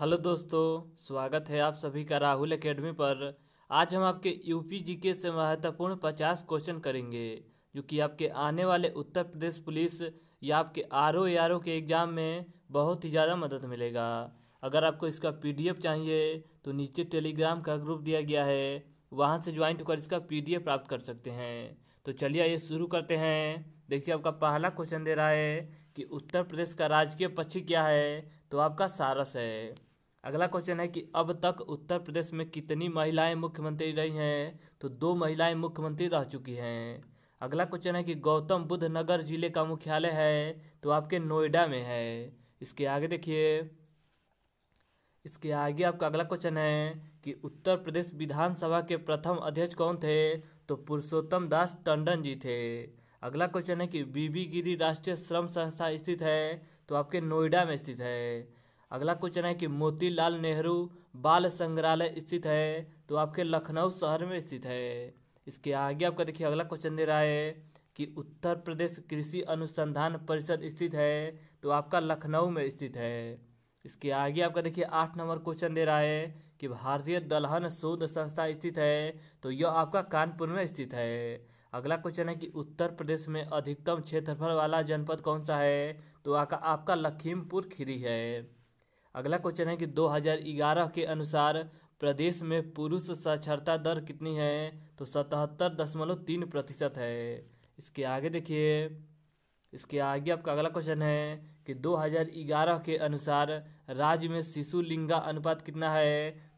hello दोस्तों स्वागत है आप सभी का राहुल एकेडमी पर आज हम आपके यूपी जीके से महत्वपूर्ण पचास क्वेश्चन करेंगे जो कि आपके आने वाले उत्तर प्रदेश पुलिस या आपके आर ओ आर ओ के एग्ज़ाम में बहुत ही ज़्यादा मदद मिलेगा अगर आपको इसका पीडीएफ चाहिए तो नीचे टेलीग्राम का ग्रुप दिया गया है वहाँ से ज्वाइन होकर इसका पी प्राप्त कर सकते हैं तो चलिए ये शुरू करते हैं देखिए आपका पहला क्वेश्चन दे रहा है कि उत्तर प्रदेश का राजकीय पक्षी क्या है तो आपका सारस है अगला क्वेश्चन है कि अब तक उत्तर प्रदेश में कितनी महिलाएं मुख्यमंत्री रही हैं तो दो महिलाएं मुख्यमंत्री रह चुकी हैं अगला क्वेश्चन है कि गौतम बुद्ध नगर जिले का मुख्यालय है तो आपके नोएडा में है इसके आगे देखिए इसके आगे आपका अगला क्वेश्चन है कि उत्तर प्रदेश विधानसभा के प्रथम अध्यक्ष कौन थे तो पुरुषोत्तम दास टंडन जी थे अगला क्वेश्चन है कि बीबी गिरी राष्ट्रीय श्रम संस्था स्थित है तो आपके नोएडा में स्थित है अगला क्वेश्चन है कि मोतीलाल नेहरू बाल संग्रहालय स्थित है तो आपके लखनऊ शहर में स्थित है इसके आगे आपका देखिए अगला क्वेश्चन दे रहा है कि उत्तर प्रदेश कृषि अनुसंधान परिषद स्थित है तो आपका लखनऊ में स्थित है इसके आगे आपका देखिए आठ नंबर क्वेश्चन दे रहा है कि भारतीय दलहन शोध संस्था स्थित है तो यह आपका कानपुर में स्थित है अगला क्वेश्चन है कि उत्तर प्रदेश में अधिकतम क्षेत्रफल वाला जनपद कौन सा है तो आपका आपका लखीमपुर खीरी है अगला क्वेश्चन है कि 2011 के अनुसार प्रदेश में पुरुष साक्षरता दर कितनी है तो सतहत्तर दशमलव तीन प्रतिशत है इसके आगे देखिए इसके आगे आपका अगला क्वेश्चन है कि 2011 के अनुसार राज्य में शिशु लिंगा अनुपात कितना है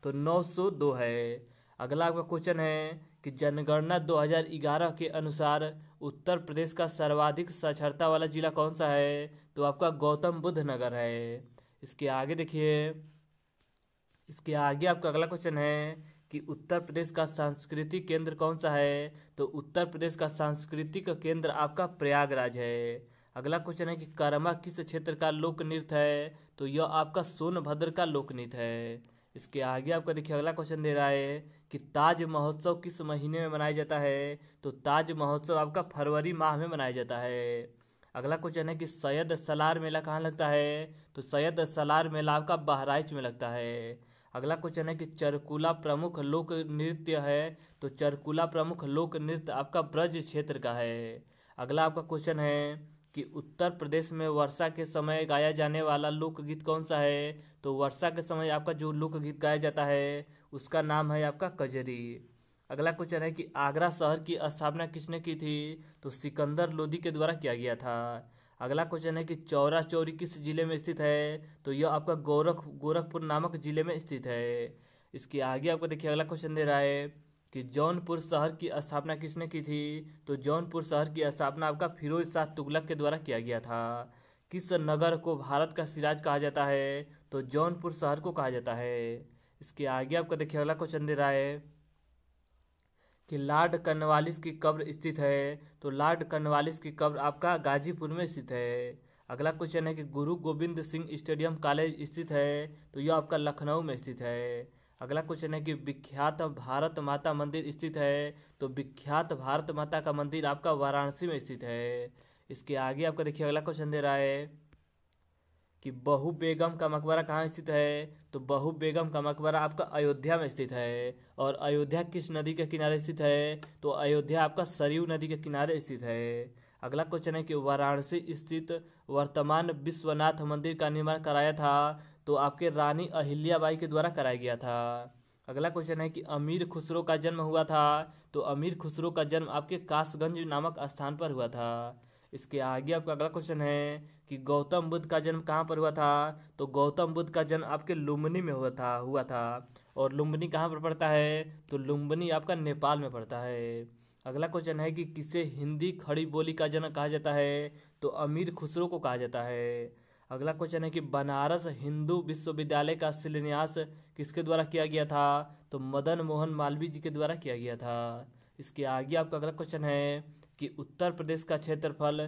तो 902 है अगला आपका क्वेश्चन है कि जनगणना 2011 के अनुसार उत्तर प्रदेश का सर्वाधिक साक्षरता वाला जिला कौन सा है तो आपका गौतम बुद्ध नगर है इसके आगे देखिए इसके आगे आपका अगला क्वेश्चन है कि उत्तर प्रदेश का सांस्कृतिक केंद्र कौन सा है तो उत्तर प्रदेश का सांस्कृतिक केंद्र आपका प्रयागराज है अगला क्वेश्चन है कि कर्मा किस क्षेत्र का लोक नृत्य है तो यह आपका सोनभद्र का लोक नृत्य है इसके आगे आपका देखिए अगला क्वेश्चन दे रहा है कि ताज महोत्सव किस महीने में मनाया जाता है तो ताज महोत्सव आपका फरवरी माह में मनाया जाता है अगला क्वेश्चन है कि सैयद सलार मेला कहाँ लगता है तो सैयद सलार मेला आपका बहराइच में लगता है अगला क्वेश्चन है कि चरकुला प्रमुख लोक नृत्य है तो चरकुला प्रमुख लोक नृत्य आपका ब्रज क्षेत्र का है अगला आपका क्वेश्चन है कि उत्तर प्रदेश में वर्षा के समय गाया जाने वाला लोकगीत कौन सा है तो वर्षा के समय आपका जो लोकगीत गाया जाता है उसका नाम है आपका कजरी अगला क्वेश्चन है कि आगरा शहर की स्थापना किसने की थी तो सिकंदर लोधी के द्वारा किया गया था अगला क्वेश्चन है कि चौरा चौरी किस जिले में स्थित है तो यह आपका गोरख गोरखपुर नामक जिले में स्थित है इसके आगे आपको देखिए अगला क्वेश्चन दे रहा है कि जौनपुर शहर की स्थापना किसने की थी तो जौनपुर शहर की स्थापना आपका फिरोज शाह तुगलक के द्वारा किया गया था किस नगर को भारत का सिराज कहा जाता है तो जौनपुर शहर को कहा जाता है इसके आगे आपका देखिए अगला क्वेश्चन दे रहा है कि लॉर्ड कर्नवालिस की कब्र स्थित है तो लॉर्ड कर्नवालिस की कब्र आपका गाजीपुर में स्थित है अगला क्वेश्चन है कि गुरु गोविंद सिंह स्टेडियम कॉलेज स्थित है तो यह आपका लखनऊ में स्थित है अगला क्वेश्चन है कि विख्यात भारत माता मंदिर स्थित है तो विख्यात भारत माता का मंदिर आपका वाराणसी में स्थित है इसके आगे आपका देखिए अगला क्वेश्चन दे रहा है कि बहु बेगम का मकबरा कहाँ स्थित है तो बहु बेगम का मकबरा आपका अयोध्या में स्थित है और अयोध्या किस नदी के किनारे स्थित है तो अयोध्या आपका सरयू नदी के किनारे स्थित है अगला क्वेश्चन है कि वाराणसी स्थित वर्तमान विश्वनाथ मंदिर का निर्माण कराया था तो आपके रानी अहिल्याबाई के द्वारा कराया गया था अगला क्वेश्चन है कि अमीर खुसरो का जन्म हुआ था तो अमीर खुसरो का जन्म आपके कासगंज नामक स्थान पर हुआ था इसके आगे आपका अगला क्वेश्चन है कि गौतम बुद्ध का जन्म कहाँ पर हुआ था तो गौतम बुद्ध का जन्म आपके लुम्बिनी में हुआ था हुआ था और लुम्बिनी कहाँ पर पड़ता है तो लुम्बिनी आपका नेपाल में पड़ता है अगला क्वेश्चन है कि किसे हिंदी खड़ी बोली का जनक कहा जाता है तो अमीर खुसरो को कहा जाता है अगला क्वेश्चन है कि बनारस हिंदू विश्वविद्यालय का शिलान्यास किसके द्वारा किया गया था तो मदन मोहन मालवीय जी के द्वारा किया गया था इसके आगे आपका अगला क्वेश्चन है कि उत्तर प्रदेश का क्षेत्रफल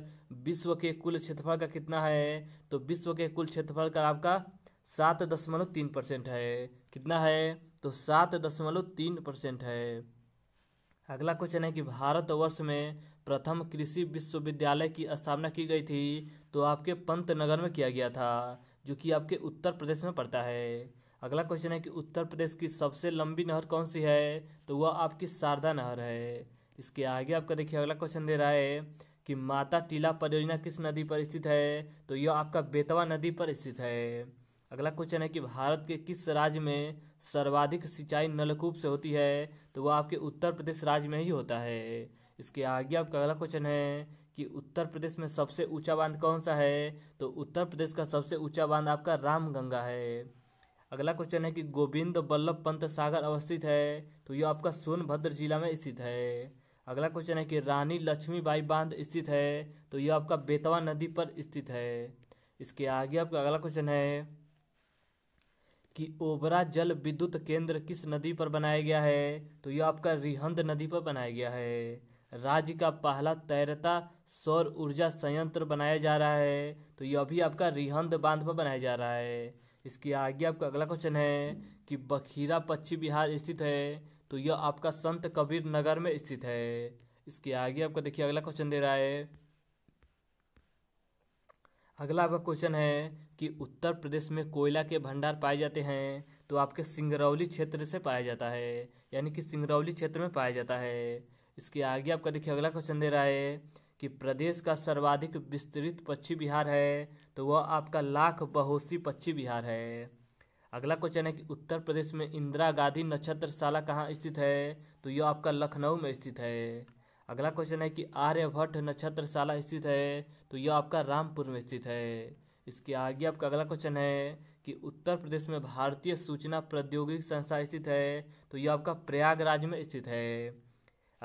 विश्व के कुल क्षेत्रफल का कितना है तो विश्व के कुल क्षेत्रफल का आपका सात दशमलव तीन परसेंट है कितना है तो सात दशमलव तीन परसेंट है अगला क्वेश्चन है कि भारतवर्ष में प्रथम कृषि विश्वविद्यालय की स्थापना की गई थी तो आपके पंत नगर में किया गया था जो कि आपके उत्तर प्रदेश में पड़ता है अगला क्वेश्चन है कि उत्तर प्रदेश की सबसे लंबी नहर कौन सी है तो वह आपकी शारदा नहर है इसके आगे आपका देखिए अगला क्वेश्चन दे रहा है कि माता टीला परियोजना किस नदी पर स्थित है तो यह आपका बेतवा नदी पर स्थित है अगला क्वेश्चन है कि भारत के किस राज्य में सर्वाधिक सिंचाई नलकूप से होती है तो वह आपके उत्तर प्रदेश राज्य में ही होता है इसके आगे आपका अगला क्वेश्चन है कि उत्तर प्रदेश में सबसे ऊंचा बांध कौन सा है तो उत्तर प्रदेश का सबसे ऊंचा बांध आपका रामगंगा है अगला क्वेश्चन है कि गोविंद बल्लभ पंत सागर अवस्थित है तो यह आपका सोनभद्र जिला में स्थित है अगला क्वेश्चन है कि रानी लक्ष्मीबाई बांध स्थित है तो यह आपका बेतवा नदी पर स्थित है इसके आगे आपका अगला क्वेश्चन है कि ओबरा जल विद्युत केंद्र किस नदी पर बनाया गया है तो यह आपका रिहंद नदी पर बनाया गया है राज्य का पहला तैरता सौर ऊर्जा संयंत्र बनाया जा रहा है तो यह भी आपका रिहंद बांध पर बनाया जा रहा है इसके आगे आपका अगला क्वेश्चन है कि बखीरा पश्चिम बिहार स्थित है तो यह आपका संत कबीर नगर में स्थित है इसके आगे आपका देखिए अगला क्वेश्चन दे रहा है अगला आपका क्वेश्चन है कि उत्तर प्रदेश में कोयला के भंडार पाए जाते हैं तो आपके सिंगरौली क्षेत्र से पाया जाता है यानी कि सिंगरौली क्षेत्र में पाया जाता है इसके आगे आपका देखिए अगला क्वेश्चन दे रहा है कि प्रदेश का सर्वाधिक विस्तृत पक्षी बिहार है तो वह आपका लाख बहोसी पक्षी बिहार है अगला क्वेश्चन है कि उत्तर प्रदेश में इंदिरा गांधी नक्षत्रशाला कहाँ स्थित है तो यह आपका लखनऊ में स्थित है अगला क्वेश्चन है कि आर्यभट्ट नक्षत्रशाला स्थित है तो यह आपका रामपुर में स्थित है इसके आगे आपका अगला क्वेश्चन है कि उत्तर प्रदेश में भारतीय सूचना प्रौद्योगिकी संस्था स्थित है तो यह आपका प्रयागराज में स्थित है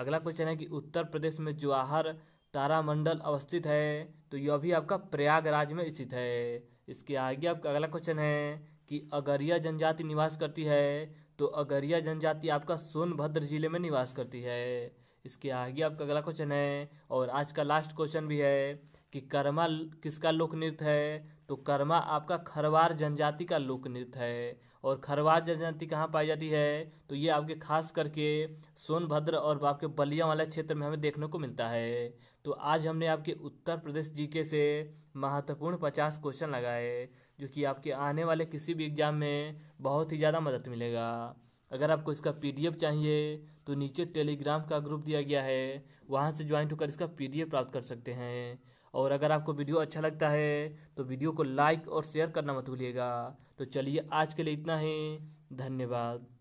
अगला क्वेश्चन है कि उत्तर प्रदेश में जवाहर तारामंडल अवस्थित है तो यह भी आपका प्रयागराज में स्थित है इसके आगे आपका अगला क्वेश्चन है कि अगरिया जनजाति निवास करती है तो अगरिया जनजाति आपका सोनभद्र जिले में निवास करती है इसके आगे आपका अगला क्वेश्चन है और आज का लास्ट क्वेश्चन भी है कि कर्मा किसका लोक नृत्य है तो कर्मा आपका खरवार जनजाति का लोक नृत्य है और खरवार जनजाति कहाँ पाई जाती है तो ये आपके खास करके सोनभद्र और आपके बलिया वाले क्षेत्र में हमें देखने को मिलता है तो आज हमने आपके उत्तर प्रदेश जीके से महत्वपूर्ण पचास क्वेश्चन लगाए जो कि आपके आने वाले किसी भी एग्ज़ाम में बहुत ही ज़्यादा मदद मिलेगा अगर आपको इसका पी चाहिए तो नीचे टेलीग्राम का ग्रुप दिया गया है वहाँ से ज्वाइन होकर इसका पी प्राप्त कर सकते हैं और अगर आपको वीडियो अच्छा लगता है तो वीडियो को लाइक और शेयर करना मत भूलिएगा तो चलिए आज के लिए इतना ही धन्यवाद